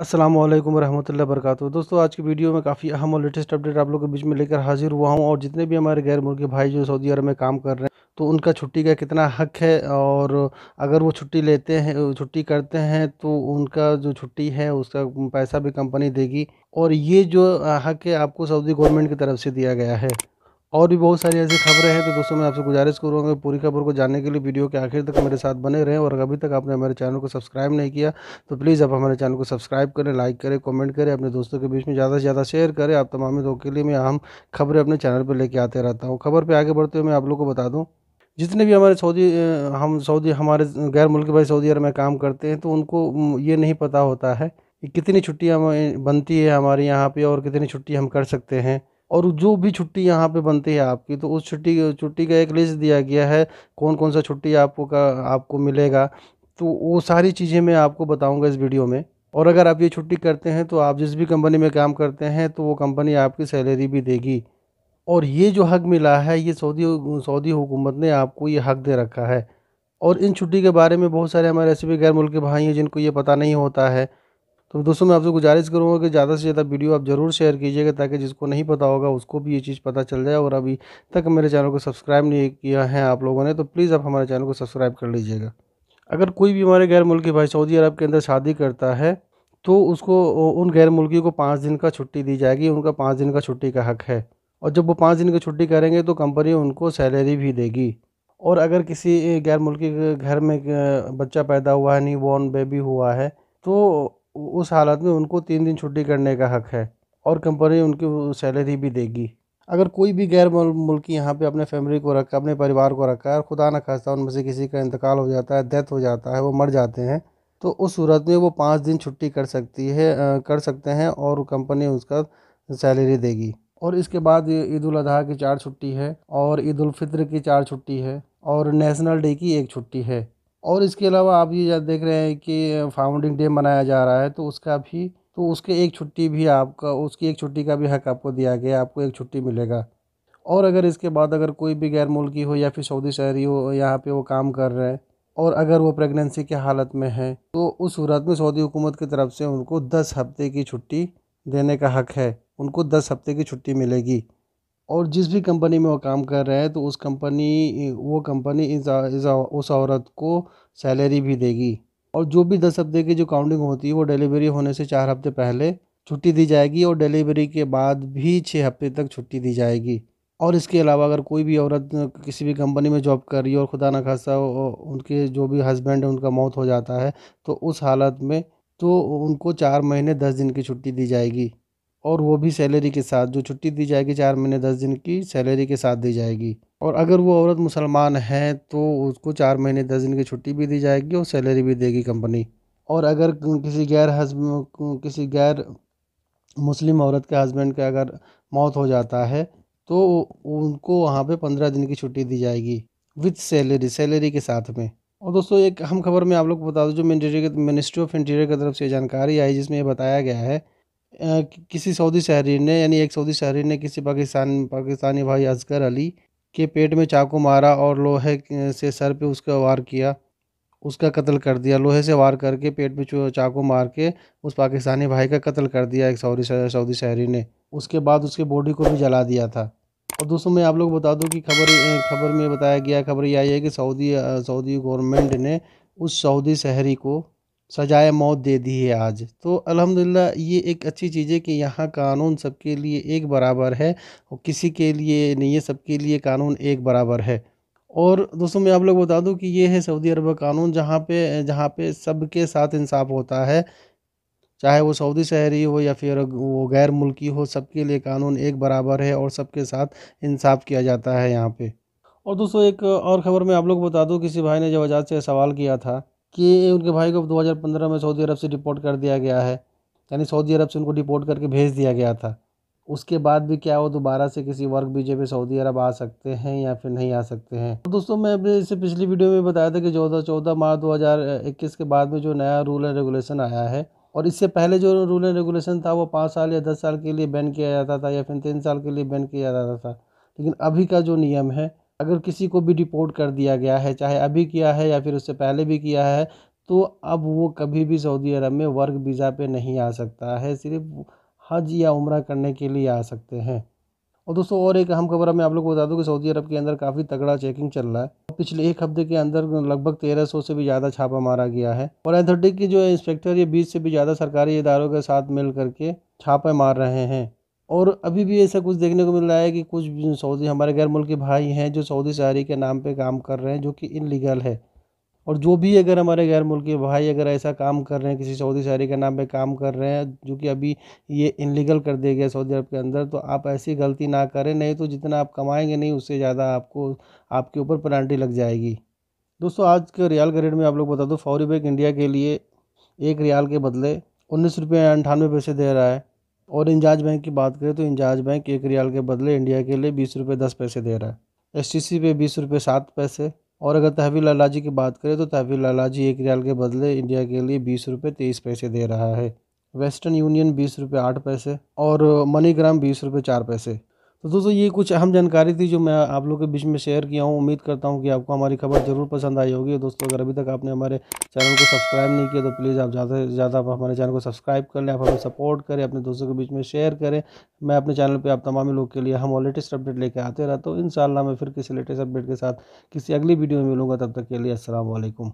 असलम वरहमल वर्क दोस्तों आज की वीडियो में काफ़ी अहम और लेटेस्ट अपडेट आप लोगों के बीच में लेकर हाजिर हुआ हूँ और जितने भी हमारे गैर मुल्की भाई जो सऊदी अरब में काम कर रहे हैं तो उनका छुट्टी का कितना हक है और अगर वो छुट्टी लेते हैं छुट्टी करते हैं तो उनका जो छुट्टी है उसका पैसा भी कंपनी देगी और ये जो हक है आपको सऊदी गवर्नमेंट की तरफ से दिया गया है और भी बहुत सारी ऐसी खबरें हैं तो दोस्तों मैं आपसे गुजारिश करूँगा पूरी खबर को जानने के लिए वीडियो के आखिर तक मेरे साथ बने रहें और अभी तक आपने हमारे चैनल को सब्सक्राइब नहीं किया तो प्लीज़ आप हमारे चैनल को सब्सक्राइब करें लाइक करें कमेंट करें अपने दोस्तों के बीच में ज़्यादा से ज़्यादा शेयर करें आप तमाम लोगों के लिए मैं अहम खबरें अपने चैनल पर लेकर आते रहता हूँ खबर पर आगे बढ़ते हुए मैं आप लोग को बता दूँ जितने भी हमारे सऊदी हम सऊदी हमारे गैर मुल्क भाई सऊदी अरब में काम करते हैं तो उनको ये नहीं पता होता है कि कितनी छुट्टियाँ बनती है हमारे यहाँ पर और कितनी छुट्टी हम कर सकते हैं और जो भी छुट्टी यहाँ पे बनती है आपकी तो उस छुट्टी छुट्टी का एक लिस्ट दिया गया है कौन कौन सा छुट्टी आपको का आपको मिलेगा तो वो सारी चीज़ें मैं आपको बताऊँगा इस वीडियो में और अगर आप ये छुट्टी करते हैं तो आप जिस भी कंपनी में काम करते हैं तो वो कंपनी आपकी सैलरी भी देगी और ये जो हक मिला है ये सऊदी सऊदी हुकूमत ने आपको ये हक दे रखा है और इन छुट्टी के बारे में बहुत सारे हमारे ऐसे भी गैर मुल्क भाई हैं जिनको ये पता नहीं होता है तो दोस्तों मैं आपसे गुजारिश करूँगा कि ज़्यादा से ज़्यादा वीडियो आप ज़रूर शेयर कीजिएगा ताकि जिसको नहीं पता होगा उसको भी ये चीज़ पता चल जाए और अभी तक मेरे चैनल को सब्सक्राइब नहीं किया है आप लोगों ने तो प्लीज़ आप हमारे चैनल को सब्सक्राइब कर लीजिएगा अगर कोई भी हमारे गैर मुल्की भाई सऊदी अरब के अंदर शादी करता है तो उसको उन गैर मुल्की को पाँच दिन का छुट्टी दी जाएगी उनका पाँच दिन का छुट्टी का हक है और जब वो पाँच दिन की छुट्टी करेंगे तो कंपनी उनको सैलरी भी देगी और अगर किसी गैर मुल्की घर में बच्चा पैदा हुआ है नहीं बॉर्न बेबी हुआ है तो उस हालत में उनको तीन दिन छुट्टी करने का हक है और कंपनी उनकी सैलरी भी देगी अगर कोई भी गैर मुल्क यहाँ पे अपने फैमिली को रखा अपने परिवार को रखा है और खुदा न खास्ता उनमें से किसी का इंतकाल हो जाता है डेथ हो जाता है वो मर जाते हैं तो उस सूरत में वो पाँच दिन छुट्टी कर सकती है कर सकते हैं और कंपनी उसका सैलरी देगी और इसके बाद ईद अजी की चार छुट्टी है और ईद फित्र की चार छुट्टी है और नेशनल डे की एक छुट्टी है और इसके अलावा आप ये देख रहे हैं कि फाउंडिंग डे मनाया जा रहा है तो उसका भी तो उसके एक छुट्टी भी आपका उसकी एक छुट्टी का भी हक आपको दिया गया आपको एक छुट्टी मिलेगा और अगर इसके बाद अगर कोई भी गैर मुल्की हो या फिर सऊदी शहरी हो यहाँ पे वो काम कर रहे हैं और अगर वो प्रेगनेंसी के हालत में है तो उस सूरत में सऊदी हुकूमत की तरफ से उनको दस हफ्ते की छुट्टी देने का हक है उनको दस हफ्ते की छुट्टी मिलेगी और जिस भी कंपनी में वो काम कर रहा है तो उस कंपनी वो कंपनी इस उस औरत को सैलरी भी देगी और जो भी दस हफ्ते की जो काउंटिंग होती है वो डिलीवरी होने से चार हफ्ते पहले छुट्टी दी जाएगी और डिलीवरी के बाद भी छः हफ्ते तक छुट्टी दी जाएगी और इसके अलावा अगर कोई भी औरत किसी भी कंपनी में जॉब कर रही है और खुदा ना खासा उनके जो भी हस्बैंड है उनका मौत हो जाता है तो उस हालत में तो उनको चार महीने दस दिन की छुट्टी दी जाएगी और वो भी सैलरी के साथ जो छुट्टी दी जाएगी चार महीने दस दिन की सैलरी के साथ दी जाएगी और अगर वो औरत मुसलमान है तो उसको चार महीने दस दिन की छुट्टी भी दी जाएगी और सैलरी भी देगी कंपनी और अगर किसी गैर हजब किसी गैर मुस्लिम औरत के हस्बैंड का अगर मौत हो जाता है तो उनको वहाँ पे पंद्रह दिन की छुट्टी दी जाएगी विथ सैलरी सैलरी के साथ में और दोस्तों एक अहम खबर मैं आप लोग को बता दूँ जो मिनिस्ट्री ऑफ इंटीरियर की तरफ से जानकारी आई जिसमें यह बताया गया है किसी सऊदी शहरी ने यानी एक सऊदी शहरी ने किसी पाकिस्तान पाकिस्तानी भाई असगर अली के पेट में चाकू मारा और लोहे से सर पे उसका वार किया उसका कत्ल कर दिया लोहे से वार करके पेट में चाकू मार के उस पाकिस्तानी भाई का कत्ल कर दिया एक सऊदी सऊदी शहरी ने उसके बाद उसके बॉडी को भी जला दिया था और दोस्तों मैं आप लोग बता दूं कि खबर खबर में बताया गया खबर यह आई है कि सऊदी सऊदी गवर्नमेंट ने उस सऊदी शहरी को सजाए मौत दे दी है आज तो अल्हम्दुलिल्लाह ये एक अच्छी चीज़ है कि यहाँ कानून सबके लिए एक बराबर है और किसी के लिए नहीं है सबके लिए कानून एक बराबर है और दोस्तों मैं आप लोग बता दूं कि ये है सऊदी अरब कानून जहाँ पे जहाँ पे सबके साथ इंसाफ होता है चाहे वो सऊदी शहरी हो या फिर वो गैर मुल्की हो सबके लिए कानून एक बराबर है और सबके साथ इंसाफ किया जाता है यहाँ पे और दोस्तों एक और ख़बर मैं आप लोग बता दूँ किसी भाई ने आजाद से सवाल किया था कि उनके भाई को 2015 में सऊदी अरब से डिपोर्ट कर दिया गया है यानी सऊदी अरब से उनको डिपोर्ट करके भेज दिया गया था उसके बाद भी क्या वो दोबारा से किसी वर्क वीजे पे सऊदी अरब आ सकते हैं या फिर नहीं आ सकते हैं तो दोस्तों मैं अभी इसे पिछली वीडियो में बताया था कि चौदह चौदह मार्च दो के बाद में जो नया रूल एंड रेगुलेशन आया है और इससे पहले जो रूल एंड रेगुलेशन था वो पाँच साल या दस साल के लिए बैन किया जाता था या फिर तीन साल के लिए बैन किया जाता था लेकिन अभी का जो नियम है अगर किसी को भी डिपोर्ट कर दिया गया है चाहे अभी किया है या फिर उससे पहले भी किया है तो अब वो कभी भी सऊदी अरब में वर्क वीज़ा पे नहीं आ सकता है सिर्फ हज या उम्र करने के लिए आ सकते हैं और दोस्तों और एक अहम खबर मैं आप लोग को बता दूं कि सऊदी अरब के अंदर काफ़ी तगड़ा चेकिंग चल रहा है पिछले एक हफ्ते के अंदर लगभग तेरह सौ से भी ज़्यादा छापा मारा गया है और अथॉरिटी के जो इंस्पेक्टर ये बीस से भी ज़्यादा सरकारी इदारों के साथ मिल करके छापे मार रहे हैं और अभी भी ऐसा कुछ देखने को मिल रहा है कि कुछ सऊदी हमारे गैर मुल्की भाई हैं जो सऊदी शहरी के नाम पे काम कर रहे हैं जो कि इनलीगल है और जो भी अगर हमारे गैर मुल्की भाई अगर ऐसा काम कर रहे हैं किसी सऊदी शहरी के नाम पे काम कर रहे हैं जो कि अभी ये इनलीगल कर दिया गया सऊदी अरब के अंदर तो आप ऐसी गलती ना करें नहीं तो जितना आप कमाएंगे नहीं उससे ज़्यादा आपको आपके ऊपर पेनल्टी लग जाएगी दोस्तों आज के रियाल का रेट में आप लोग बता दो फौरी बैंक इंडिया के लिए एक रियाल के बदले उन्नीस रुपये अंठानवे पैसे दे रहा है और इंजाज बैंक की बात करें तो इंजाज बैंक एक रियाल के बदले इंडिया के लिए बीस रुपये दस पैसे दे रहा है एस टी सी पे बीस रुपये सात पैसे और अगर तहवील जी की बात करें तो तहवील जी एक रियाल के बदले इंडिया के लिए बीस रुपये तेईस पैसे दे रहा है वेस्टर्न यूनियन बीस रुपये आठ पैसे और मनी ग्राम बीस रुपये चार पैसे तो दोस्तों ये कुछ अहम जानकारी थी जो मैं आप लोगों के बीच में शेयर किया हूँ उम्मीद करता हूँ कि आपको हमारी खबर ज़रूर पसंद आई होगी दोस्तों अगर अभी तक आपने हमारे चैनल को सब्सक्राइब नहीं किया तो प्लीज़ आप ज़्यादा से ज़्यादा आप हमारे चैनल को सब्सक्राइब कर लें आप हमें सपोर्ट करें अपने दोस्तों के बीच में शेयर करें मैं अपने चैनल पर आप तमाम लोग के लिए हम लेटेस्ट अपडेट लेकर आते रहता हूँ इन मैं फिर किसी लेटेस्ट अपडेट के साथ किसी अगली वीडियो में मिलूँगा तब तक के लिए असलम